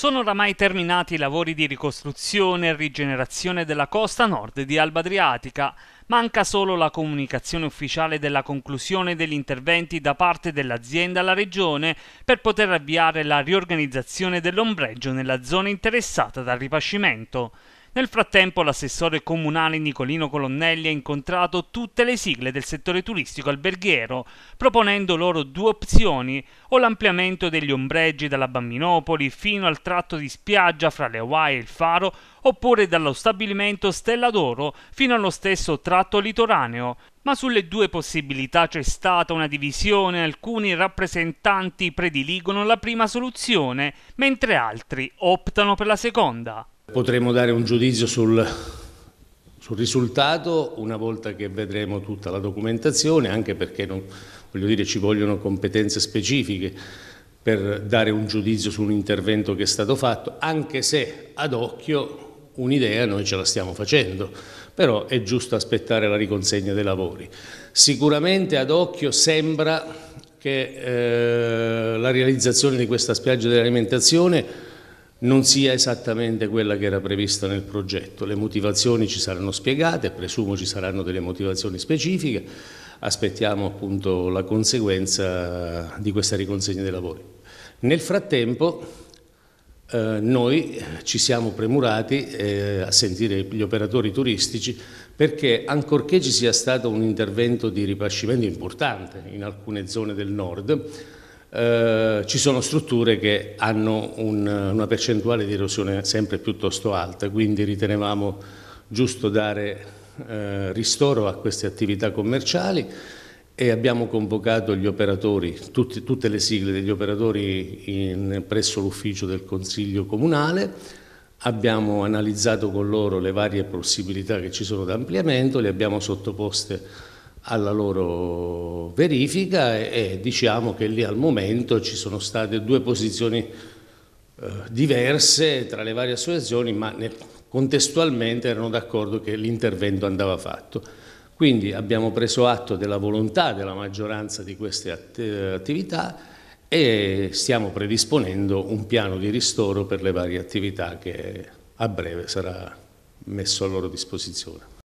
Sono oramai terminati i lavori di ricostruzione e rigenerazione della costa nord di Alba Adriatica. Manca solo la comunicazione ufficiale della conclusione degli interventi da parte dell'azienda alla regione per poter avviare la riorganizzazione dell'ombreggio nella zona interessata dal ripascimento. Nel frattempo l'assessore comunale Nicolino Colonnelli ha incontrato tutte le sigle del settore turistico alberghiero, proponendo loro due opzioni, o l'ampliamento degli ombreggi dalla Bamminopoli fino al tratto di spiaggia fra le Hawaii e il Faro, oppure dallo stabilimento Stella d'Oro fino allo stesso tratto litoraneo, ma sulle due possibilità c'è stata una divisione, alcuni rappresentanti prediligono la prima soluzione, mentre altri optano per la seconda. Potremo dare un giudizio sul, sul, risultato una volta che vedremo tutta la documentazione, anche perché non, dire, ci vogliono competenze specifiche per dare un giudizio su un intervento che è stato fatto, anche se ad occhio un'idea noi ce la stiamo facendo, però è giusto aspettare la riconsegna dei lavori. Sicuramente ad occhio sembra che eh, la realizzazione di questa spiaggia dell'alimentazione non sia esattamente quella che era prevista nel progetto. Le motivazioni ci saranno spiegate, presumo ci saranno delle motivazioni specifiche, aspettiamo appunto la conseguenza di questa riconsegna dei lavori. Nel frattempo eh, noi ci siamo premurati eh, a sentire gli operatori turistici perché ancorché ci sia stato un intervento di ripascimento importante in alcune zone del nord, eh, ci sono strutture che hanno un, una percentuale di erosione sempre piuttosto alta, quindi ritenevamo giusto dare eh, ristoro a queste attività commerciali e abbiamo convocato gli operatori, tutti, tutte le sigle degli operatori in, presso l'ufficio del Consiglio Comunale, abbiamo analizzato con loro le varie possibilità che ci sono d'ampliamento, le abbiamo sottoposte a alla loro verifica e, e, diciamo che lì al momento ci sono state due posizioni eh, diverse tra le varie associazioni ma ne, contestualmente erano d'accordo che l'intervento andava fatto. Quindi abbiamo preso atto della volontà della maggioranza di queste att eh, attività e stiamo predisponendo un piano di ristoro per le varie attività che a breve sarà messo a loro disposizione.